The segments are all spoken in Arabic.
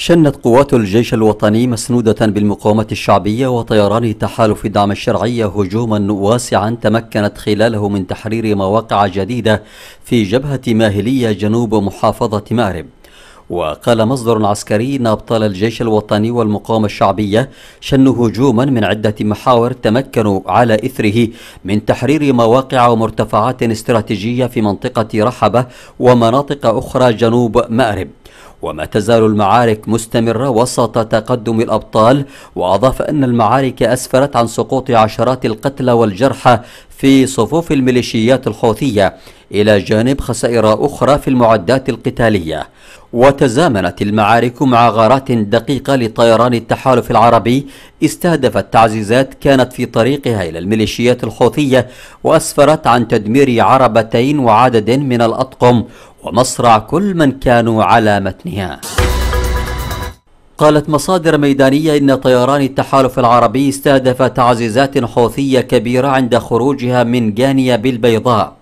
شنت قوات الجيش الوطني مسنودة بالمقاومة الشعبية وطيران تحالف دعم الشرعية هجوما واسعا تمكنت خلاله من تحرير مواقع جديدة في جبهة ماهلية جنوب محافظة مأرب وقال مصدر عسكري أن أبطال الجيش الوطني والمقاومة الشعبية شنوا هجوما من عدة محاور تمكنوا على إثره من تحرير مواقع ومرتفعات استراتيجية في منطقة رحبة ومناطق أخرى جنوب مأرب وما تزال المعارك مستمرة وسط تقدم الأبطال وأضاف أن المعارك أسفرت عن سقوط عشرات القتلى والجرحى في صفوف الميليشيات الحوثية إلى جانب خسائر أخرى في المعدات القتالية وتزامنت المعارك مع غارات دقيقة لطيران التحالف العربي استهدفت تعزيزات كانت في طريقها إلى الميليشيات الحوثية وأسفرت عن تدمير عربتين وعدد من الأطقم ومصرع كل من كانوا على متنها قالت مصادر ميدانية إن طيران التحالف العربي استهدف تعزيزات حوثية كبيرة عند خروجها من جانيا بالبيضاء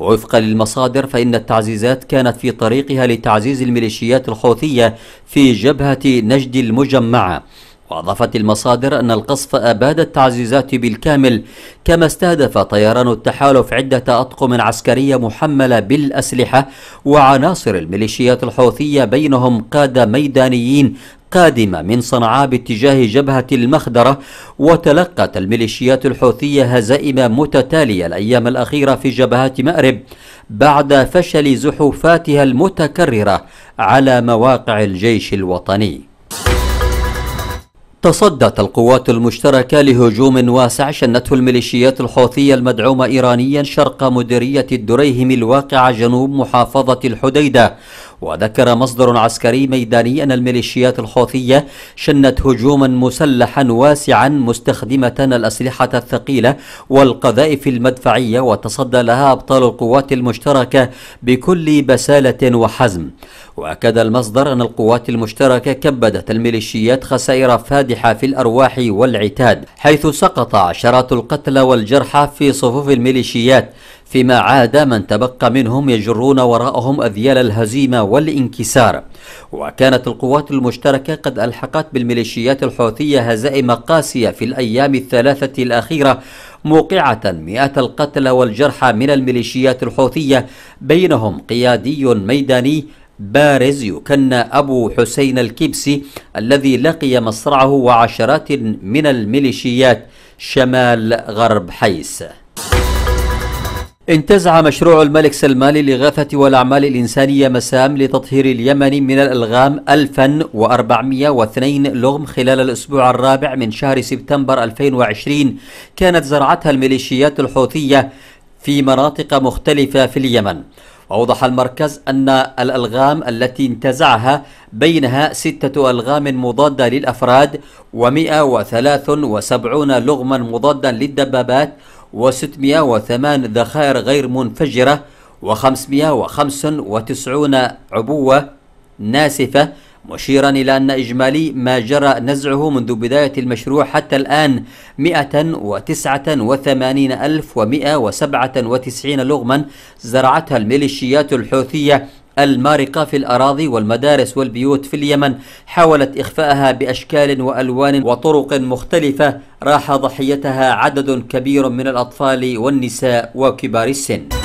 وفقا للمصادر فإن التعزيزات كانت في طريقها لتعزيز الميليشيات الحوثية في جبهة نجد المجمعة وأضافت المصادر أن القصف أباد التعزيزات بالكامل كما استهدف طيران التحالف عدة أطقم عسكرية محملة بالأسلحة وعناصر الميليشيات الحوثية بينهم قادة ميدانيين قادمة من صنعاء باتجاه جبهة المخدرة وتلقت الميليشيات الحوثية هزائم متتالية الأيام الأخيرة في جبهات مأرب بعد فشل زحوفاتها المتكررة على مواقع الجيش الوطني تصدت القوات المشتركة لهجوم واسع شنته الميليشيات الحوثية المدعومة إيرانيا شرق مديرية الدريهم الواقعة جنوب محافظة الحديدة وذكر مصدر عسكري ميداني أن الميليشيات الحوثية شنت هجوما مسلحا واسعا مستخدمة الأسلحة الثقيلة والقذائف المدفعية وتصدى لها أبطال القوات المشتركة بكل بسالة وحزم وأكد المصدر أن القوات المشتركة كبدت الميليشيات خسائر فادحة في الأرواح والعتاد حيث سقط عشرات القتلى والجرحى في صفوف الميليشيات فيما عاد من تبقى منهم يجرون وراءهم أذيال الهزيمة والانكسار وكانت القوات المشتركة قد ألحقت بالميليشيات الحوثية هزائم قاسية في الأيام الثلاثة الأخيرة موقعة مئات القتلى والجرحى من الميليشيات الحوثية بينهم قيادي ميداني بارز يكنى أبو حسين الكبسي الذي لقي مصرعه وعشرات من الميليشيات شمال غرب حيس انتزع مشروع الملك سلمان للإغاثة والأعمال الإنسانية مسام لتطهير اليمن من الألغام 1402 لغم خلال الأسبوع الرابع من شهر سبتمبر 2020 كانت زرعتها الميليشيات الحوثية في مناطق مختلفة في اليمن وأوضح المركز أن الألغام التي انتزعها بينها ستة ألغام مضادة للأفراد و173 لغما مضادا للدبابات و608 ذخائر غير منفجرة و وخمس وتسعون عبوة ناسفة مشيرا إلى أن إجمالي ما جرى نزعه منذ بداية المشروع حتى الآن 189,197 لغما زرعتها الميليشيات الحوثية المارقة في الأراضي والمدارس والبيوت في اليمن حاولت إخفاءها بأشكال وألوان وطرق مختلفة راح ضحيتها عدد كبير من الأطفال والنساء وكبار السن